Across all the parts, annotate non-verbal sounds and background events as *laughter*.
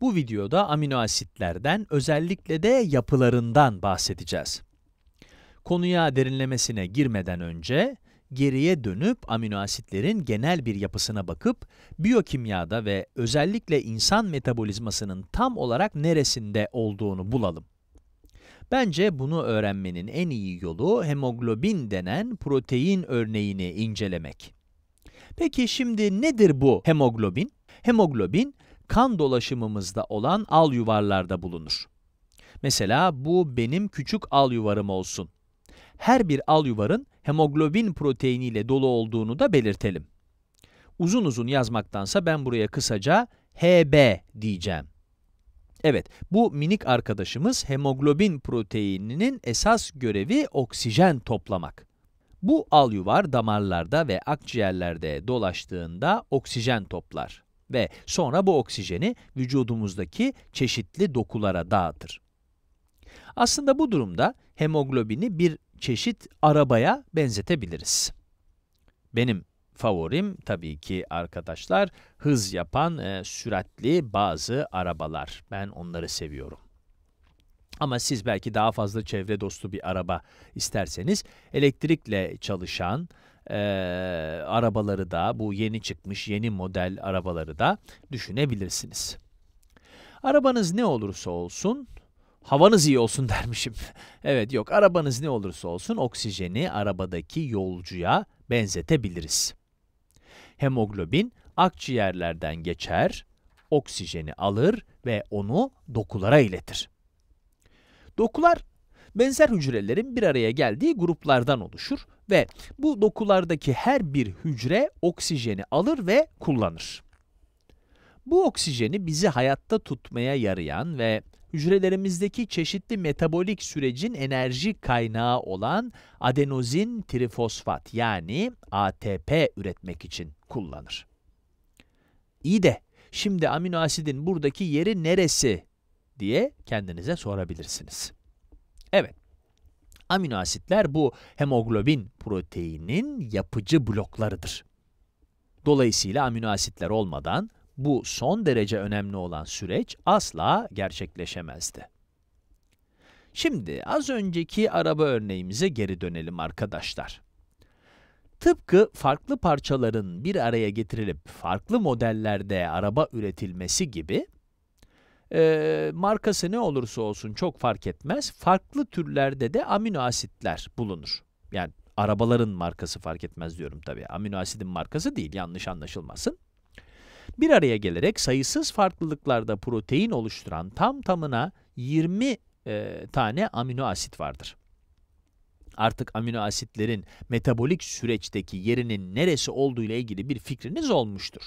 Bu videoda amino asitlerden, özellikle de yapılarından bahsedeceğiz. Konuya derinlemesine girmeden önce, geriye dönüp amino asitlerin genel bir yapısına bakıp, biyokimyada ve özellikle insan metabolizmasının tam olarak neresinde olduğunu bulalım. Bence bunu öğrenmenin en iyi yolu hemoglobin denen protein örneğini incelemek. Peki şimdi nedir bu hemoglobin? Hemoglobin, kan dolaşımımızda olan al yuvarlarda bulunur. Mesela bu benim küçük al yuvarım olsun. Her bir al yuvarın hemoglobin proteiniyle dolu olduğunu da belirtelim. Uzun uzun yazmaktansa ben buraya kısaca HB diyeceğim. Evet, bu minik arkadaşımız hemoglobin proteininin esas görevi oksijen toplamak. Bu al yuvar damarlarda ve akciğerlerde dolaştığında oksijen toplar ve sonra bu oksijeni vücudumuzdaki çeşitli dokulara dağıtır. Aslında bu durumda hemoglobini bir çeşit arabaya benzetebiliriz. Benim favorim tabii ki arkadaşlar hız yapan e, süratli bazı arabalar. Ben onları seviyorum. Ama siz belki daha fazla çevre dostu bir araba isterseniz elektrikle çalışan e, arabaları da bu yeni çıkmış yeni model arabaları da düşünebilirsiniz. Arabanız ne olursa olsun havanız iyi olsun *laughs* dermişim. evet yok arabanız ne olursa olsun oksijeni arabadaki yolcuya benzetebiliriz. Hemoglobin akciğerlerden geçer, oksijeni alır ve onu dokulara iletir. Dokular benzer hücrelerin bir araya geldiği gruplardan oluşur ve bu dokulardaki her bir hücre oksijeni alır ve kullanır. Bu oksijeni bizi hayatta tutmaya yarayan ve hücrelerimizdeki çeşitli metabolik sürecin enerji kaynağı olan adenozin trifosfat yani ATP üretmek için kullanır. İyi de şimdi amino asidin buradaki yeri neresi diye kendinize sorabilirsiniz. Evet. Amino asitler bu hemoglobin proteinin yapıcı bloklarıdır. Dolayısıyla amino asitler olmadan bu son derece önemli olan süreç asla gerçekleşemezdi. Şimdi az önceki araba örneğimize geri dönelim arkadaşlar. Tıpkı farklı parçaların bir araya getirilip farklı modellerde araba üretilmesi gibi, e, markası ne olursa olsun çok fark etmez. Farklı türlerde de amino asitler bulunur. Yani arabaların markası fark etmez diyorum tabii. Amino asidin markası değil yanlış anlaşılmasın. Bir araya gelerek sayısız farklılıklarda protein oluşturan tam tamına 20 e, tane amino asit vardır. Artık amino asitlerin metabolik süreçteki yerinin neresi olduğu ile ilgili bir fikriniz olmuştur.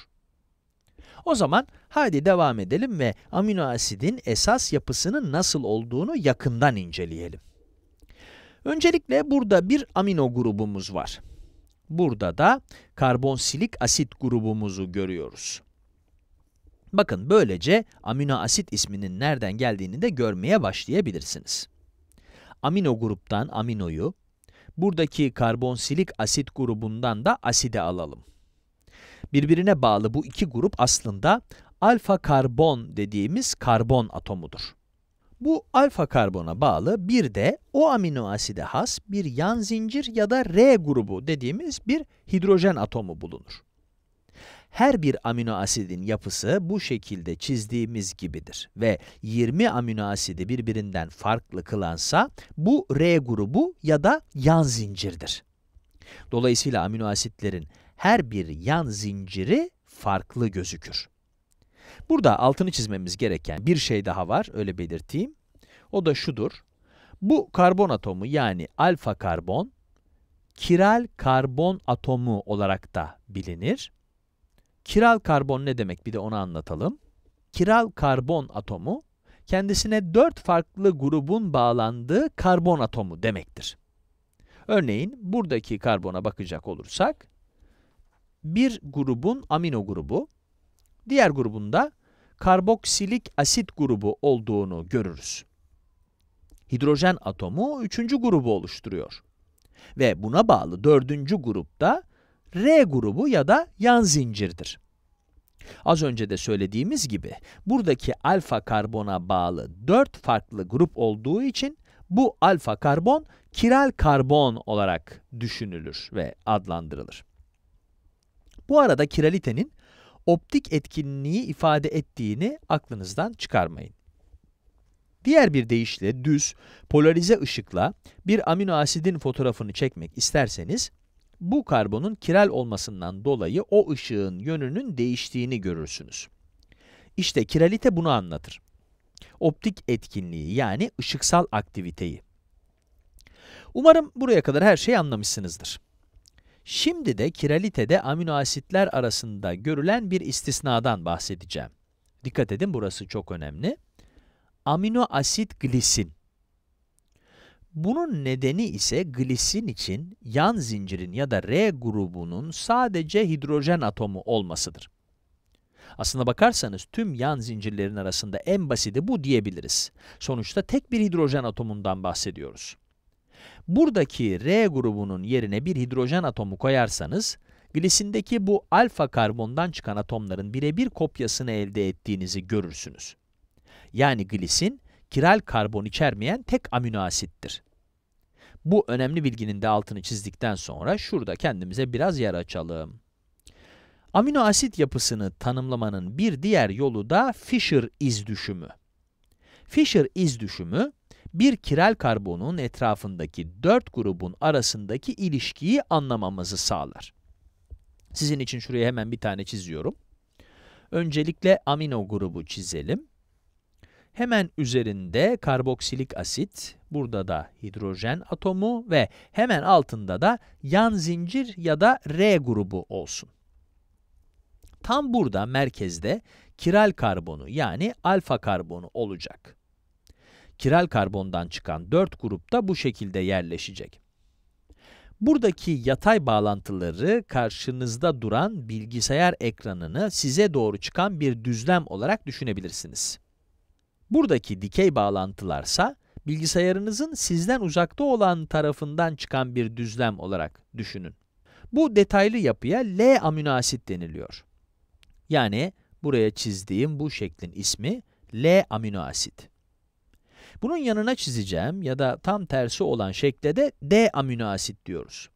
O zaman hadi devam edelim ve amino asidin esas yapısının nasıl olduğunu yakından inceleyelim. Öncelikle burada bir amino grubumuz var. Burada da karbonsilik asit grubumuzu görüyoruz. Bakın böylece amino asit isminin nereden geldiğini de görmeye başlayabilirsiniz. Amino gruptan aminoyu, buradaki karbonsilik asit grubundan da aside alalım. Birbirine bağlı bu iki grup aslında alfa karbon dediğimiz karbon atomudur. Bu alfa karbona bağlı bir de o amino aside has bir yan zincir ya da R grubu dediğimiz bir hidrojen atomu bulunur. Her bir amino asidin yapısı bu şekilde çizdiğimiz gibidir ve 20 amino asidi birbirinden farklı kılansa bu R grubu ya da yan zincirdir. Dolayısıyla amino asitlerin her bir yan zinciri farklı gözükür. Burada altını çizmemiz gereken bir şey daha var, öyle belirteyim. O da şudur. Bu karbon atomu yani alfa karbon, kiral karbon atomu olarak da bilinir. Kiral karbon ne demek bir de onu anlatalım. Kiral karbon atomu, kendisine dört farklı grubun bağlandığı karbon atomu demektir. Örneğin buradaki karbona bakacak olursak, bir grubun amino grubu, diğer grubunda karboksilik asit grubu olduğunu görürüz. Hidrojen atomu üçüncü grubu oluşturuyor. Ve buna bağlı dördüncü grupta R grubu ya da yan zincirdir. Az önce de söylediğimiz gibi buradaki alfa karbona bağlı dört farklı grup olduğu için bu alfa karbon kiral karbon olarak düşünülür ve adlandırılır. Bu arada kiralitenin optik etkinliği ifade ettiğini aklınızdan çıkarmayın. Diğer bir deyişle düz, polarize ışıkla bir amino asidin fotoğrafını çekmek isterseniz, bu karbonun kiral olmasından dolayı o ışığın yönünün değiştiğini görürsünüz. İşte kiralite bunu anlatır. Optik etkinliği yani ışıksal aktiviteyi. Umarım buraya kadar her şeyi anlamışsınızdır. Şimdi de kiralitede amino asitler arasında görülen bir istisnadan bahsedeceğim. Dikkat edin burası çok önemli. Amino asit glisin. Bunun nedeni ise glisin için yan zincirin ya da R grubunun sadece hidrojen atomu olmasıdır. Aslına bakarsanız tüm yan zincirlerin arasında en basiti bu diyebiliriz. Sonuçta tek bir hidrojen atomundan bahsediyoruz. Buradaki R grubunun yerine bir hidrojen atomu koyarsanız, glisindeki bu alfa karbondan çıkan atomların birebir kopyasını elde ettiğinizi görürsünüz. Yani glisin, kiral karbon içermeyen tek amino asittir. Bu önemli bilginin de altını çizdikten sonra şurada kendimize biraz yer açalım. Amino asit yapısını tanımlamanın bir diğer yolu da Fischer iz düşümü. Fischer iz düşümü, bir kiral karbonun etrafındaki 4 grubun arasındaki ilişkiyi anlamamızı sağlar. Sizin için şuraya hemen bir tane çiziyorum. Öncelikle amino grubu çizelim. Hemen üzerinde karboksilik asit, burada da hidrojen atomu ve hemen altında da yan zincir ya da R grubu olsun. Tam burada merkezde kiral karbonu yani alfa karbonu olacak kiral karbondan çıkan 4 grup da bu şekilde yerleşecek. Buradaki yatay bağlantıları karşınızda duran bilgisayar ekranını size doğru çıkan bir düzlem olarak düşünebilirsiniz. Buradaki dikey bağlantılarsa bilgisayarınızın sizden uzakta olan tarafından çıkan bir düzlem olarak düşünün. Bu detaylı yapıya L aminoasit deniliyor. Yani buraya çizdiğim bu şeklin ismi L aminoasit. Bunun yanına çizeceğim ya da tam tersi olan şekle de D amino asit diyoruz.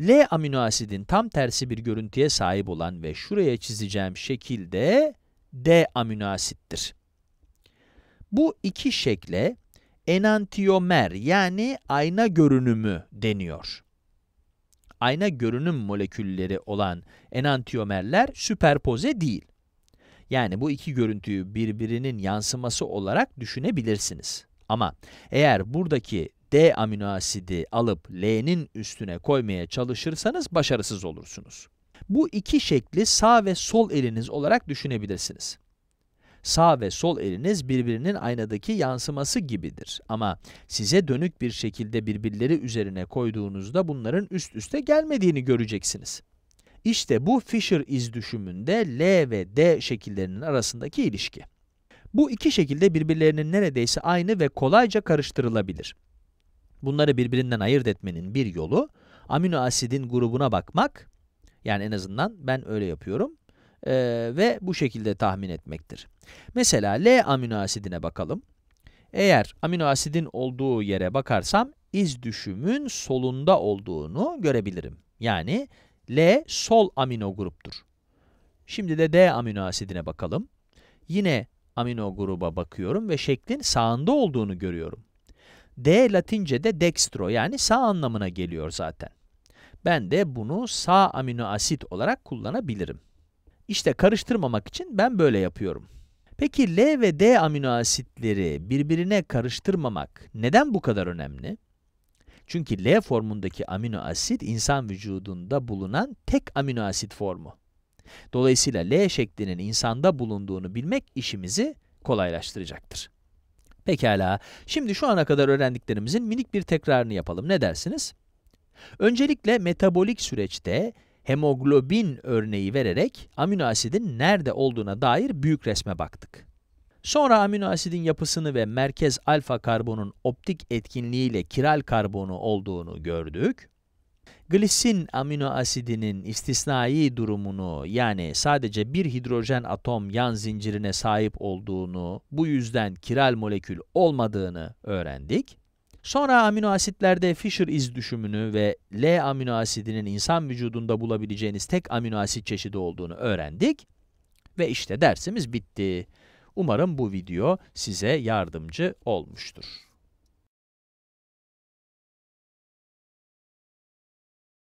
L amino asidin tam tersi bir görüntüye sahip olan ve şuraya çizeceğim şekilde D amino asittir. Bu iki şekle enantiyomer yani ayna görünümü deniyor. Ayna görünüm molekülleri olan enantiyomerler süperpoze değil. Yani bu iki görüntüyü birbirinin yansıması olarak düşünebilirsiniz. Ama eğer buradaki D amino asidi alıp L'nin üstüne koymaya çalışırsanız başarısız olursunuz. Bu iki şekli sağ ve sol eliniz olarak düşünebilirsiniz. Sağ ve sol eliniz birbirinin aynadaki yansıması gibidir. Ama size dönük bir şekilde birbirleri üzerine koyduğunuzda bunların üst üste gelmediğini göreceksiniz. İşte bu Fisher iz düşümünde L ve D şekillerinin arasındaki ilişki. Bu iki şekilde birbirlerinin neredeyse aynı ve kolayca karıştırılabilir. Bunları birbirinden ayırt etmenin bir yolu, amino asidin grubuna bakmak, yani en azından ben öyle yapıyorum, ee, ve bu şekilde tahmin etmektir. Mesela L amino asidine bakalım. Eğer amino asidin olduğu yere bakarsam, iz düşümün solunda olduğunu görebilirim. Yani L sol amino gruptur. Şimdi de D amino asidine bakalım. Yine amino gruba bakıyorum ve şeklin sağında olduğunu görüyorum. D Latince'de dextro yani sağ anlamına geliyor zaten. Ben de bunu sağ amino asit olarak kullanabilirim. İşte karıştırmamak için ben böyle yapıyorum. Peki L ve D amino asitleri birbirine karıştırmamak neden bu kadar önemli? Çünkü L formundaki amino asit insan vücudunda bulunan tek amino asit formu. Dolayısıyla L şeklinin insanda bulunduğunu bilmek işimizi kolaylaştıracaktır. Pekala, şimdi şu ana kadar öğrendiklerimizin minik bir tekrarını yapalım. Ne dersiniz? Öncelikle metabolik süreçte hemoglobin örneği vererek amino asidin nerede olduğuna dair büyük resme baktık. Sonra amino asidin yapısını ve merkez alfa karbonun optik etkinliğiyle kiral karbonu olduğunu gördük. Glisin amino asidinin istisnai durumunu yani sadece bir hidrojen atom yan zincirine sahip olduğunu, bu yüzden kiral molekül olmadığını öğrendik. Sonra amino asitlerde Fischer iz düşümünü ve L amino asidinin insan vücudunda bulabileceğiniz tek amino asit çeşidi olduğunu öğrendik. Ve işte dersimiz bitti. Umarım bu video size yardımcı olmuştur.